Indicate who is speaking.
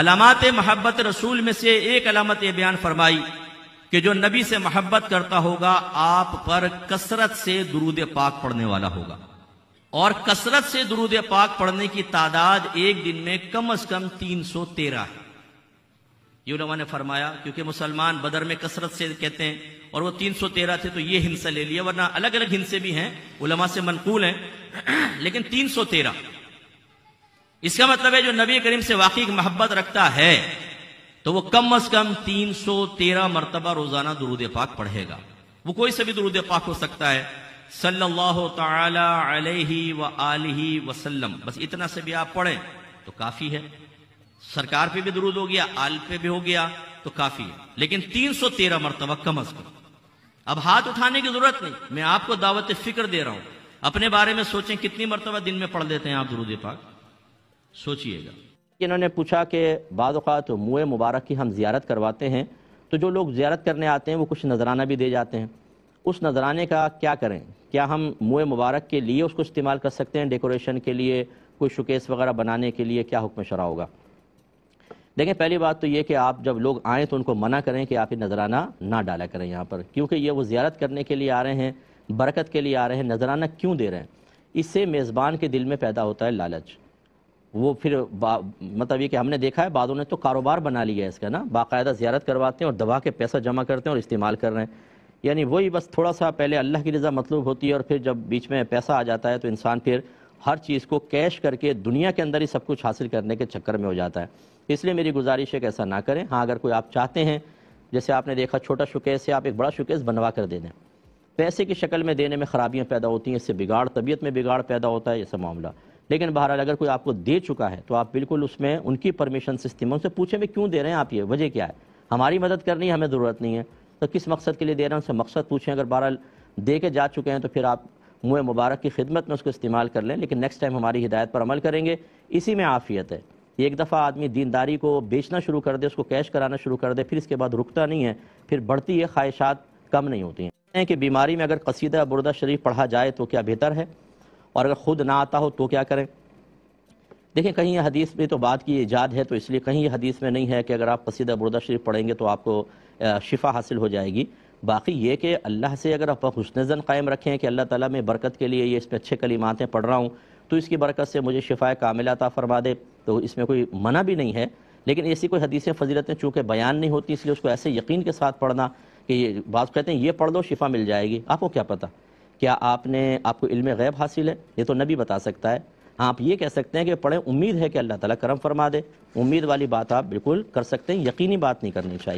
Speaker 1: अलामत महब्बत रसूल में से एक अलामत यह बयान फरमाई कि जो नबी से महब्बत करता होगा आप पर कसरत से दुरूद पाक पढ़ने वाला होगा और कसरत से दुरूद पाक पढ़ने की तादाद एक दिन में कम अज कम तीन सौ तेरह है यूनवा ने फरमाया क्योंकि मुसलमान बदर में कसरत से कहते हैं और वो तीन सौ तेरह थे तो ये हिंसा ले लिया वरना अलग अलग हिंसे भी हैं उलमा से मनकूल हैं लेकिन तीन सौ तेरह इसका मतलब है जो नबी करीम से वाकई मोहब्बत रखता है तो वो कम अज कम तीन सौ तेरह मरतबा रोजाना दरूद पाक पढ़ेगा वो कोई सा भी दरूद पाक हो सकता है सल्लल्लाहु अलैहि व आलिहि वसल्लम बस इतना से भी आप पढ़ें तो काफी है सरकार पे भी दरूद हो गया आल पे भी हो गया तो काफी है लेकिन तीन सौ तेरह मरतबा कम अज कम अब हाथ उठाने की जरूरत नहीं मैं आपको दावत फिक्र दे रहा हूं अपने बारे में सोचें कितनी मरतबा दिन में पढ़ लेते हैं आप दरूद पाक सोचिएगा इन्होंने पूछा कि बाद मुए मुबारक की हम जियारत करवाते हैं तो जो लोग जियारत करने आते हैं वो कुछ नजराना भी दे जाते हैं उस नजराने का क्या करें क्या हम मुए मुबारक के लिए उसको इस्तेमाल कर सकते हैं डेकोरेशन के लिए कोई शुकेस वगैरह बनाने के लिए क्या हुक्म शरा होगा देखें पहली बात तो ये कि आप जब लोग आएँ तो उनको मना करें कि आप ये नजराना ना डाला करें यहाँ पर क्योंकि ये वो जियारत करने के लिए आ रहे हैं बरकत के लिए आ रहे हैं नजराना क्यों दे रहे हैं इससे मेज़बान के दिल में पैदा होता है लालच वो फिर मतलब ये कि हमने देखा है बादों ने तो कारोबार बना लिया है इसका ना बाकायदा ज्यारत करवाते हैं और दबा के पैसा जमा करते हैं और इस्तेमाल कर रहे हैं यानी वही बस थोड़ा सा पहले अल्लाह की रज़ा मतलूब होती है और फिर जब बीच में पैसा आ जाता है तो इंसान फिर हर चीज़ को कैश करके दुनिया के अंदर ही सब कुछ हासिल करने के चक्कर में हो जाता है इसलिए मेरी गुजारिश है कि ऐसा ना करें हाँ अगर कोई आप चाहते हैं जैसे आपने देखा छोटा शुकेस से आप एक बड़ा शुकेस बनवा कर दे दें पैसे की शक्ल में देने में खराबियाँ पैदा होती हैं इससे बिगाड़ तबीयत में बिगाड़ पैदा होता है ऐसा मामला लेकिन बहरहाल अगर कोई आपको दे चुका है तो आप बिल्कुल उसमें उनकी परमिशन सिस्टम उनसे पूछें भी क्यों दे रहे हैं आप ये वजह क्या है हमारी मदद करनी है हमें ज़रूरत नहीं है तो किस मकसद के लिए दे रहे हैं उनसे मकसद पूछें अगर बहरहाल दे के जा चुके हैं तो फिर आप मुँह मुबारक की खिदमत में उसको इस्तेमाल कर लें लेकिन नेक्स्ट टाइम हमारी हिदायत पर अमल करेंगे इसी में आफियत है एक दफ़ा आदमी दीनदारी को बेचना शुरू कर दे उसको कैश कराना शुरू कर दे फिर इसके बाद रुकता नहीं है फिर बढ़ती है ख्वाहिशात कम नहीं होती हैं कि बीमारी में अगर कसीदा बुरदा शरीफ पढ़ा जाए तो क्या बेहतर है और अगर ख़ुद ना आता हो तो क्या करें देखें कहीं ये हदीस में तो बात की ईजाद है तो इसलिए कहीं ये हदीस में नहीं है कि अगर आप कसीदा बुरदा शरीफ पढ़ेंगे तो आपको शिफा हासिल हो जाएगी बाकी ये कि अल्लाह से अगर आप जन कायम रखें कि अल्लाह ताला में बरकत के लिए ये इसमें अच्छे कलीमातें पढ़ रहा हूँ तो इसकी बरकत से मुझे शिफा कामिल अता फरमा दे तो इसमें कोई मना भी नहीं है लेकिन ऐसी कोई हदीसें फजीलतें चूँकि बयान नहीं होती इसलिए उसको ऐसे यकीन के साथ पढ़ना कि ये बात कहते हैं ये पढ़ लो शिफा मिल जाएगी आपको क्या पता क्या आपने आपको इल्म गैब हासिल है ये तो नबी बता सकता है हाँ आप ये कह सकते हैं कि पढ़ें उम्मीद है कि अल्लाह ताला करम फरमा दे उम्मीद वाली बात आप बिल्कुल कर सकते हैं यकीनी बात नहीं करनी चाहिए